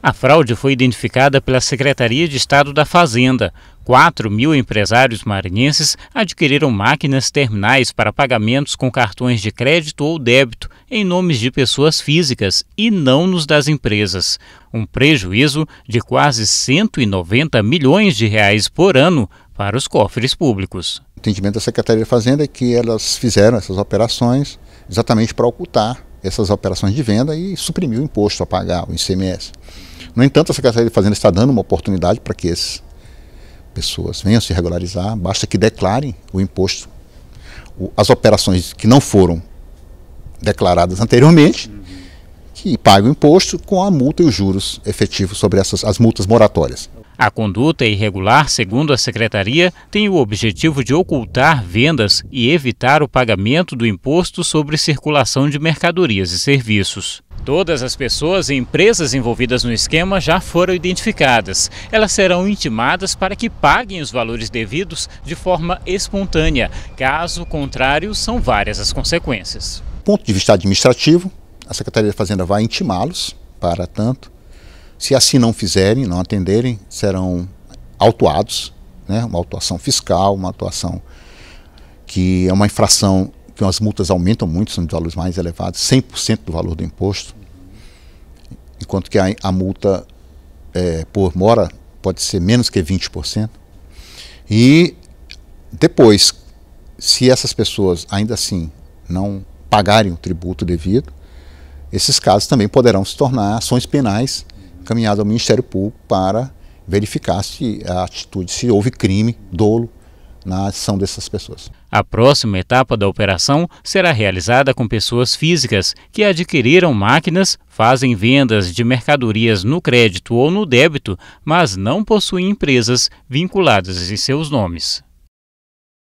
A fraude foi identificada pela Secretaria de Estado da Fazenda. 4 mil empresários maranhenses adquiriram máquinas terminais para pagamentos com cartões de crédito ou débito em nomes de pessoas físicas e não nos das empresas. Um prejuízo de quase 190 milhões de reais por ano para os cofres públicos. O entendimento da Secretaria da Fazenda é que elas fizeram essas operações exatamente para ocultar essas operações de venda e suprimir o imposto a pagar, o ICMS. No entanto, a Secretaria de Fazenda está dando uma oportunidade para que essas pessoas venham se regularizar, basta que declarem o imposto. O, as operações que não foram declaradas anteriormente, uhum. que paguem o imposto com a multa e os juros efetivos sobre essas, as multas moratórias. A conduta é irregular, segundo a secretaria, tem o objetivo de ocultar vendas e evitar o pagamento do imposto sobre circulação de mercadorias e serviços. Todas as pessoas e empresas envolvidas no esquema já foram identificadas. Elas serão intimadas para que paguem os valores devidos de forma espontânea. Caso contrário, são várias as consequências. Do ponto de vista administrativo, a Secretaria da Fazenda vai intimá-los para tanto. Se assim não fizerem, não atenderem, serão autuados, né? uma autuação fiscal, uma atuação que é uma infração que as multas aumentam muito, são de valores mais elevados, 100% do valor do imposto enquanto que a, a multa é, por mora pode ser menos que 20%. E depois, se essas pessoas ainda assim não pagarem o tributo devido, esses casos também poderão se tornar ações penais encaminhadas ao Ministério Público para verificar se a atitude, se houve crime, dolo na ação dessas pessoas. A próxima etapa da operação será realizada com pessoas físicas que adquiriram máquinas, fazem vendas de mercadorias no crédito ou no débito, mas não possuem empresas vinculadas em seus nomes.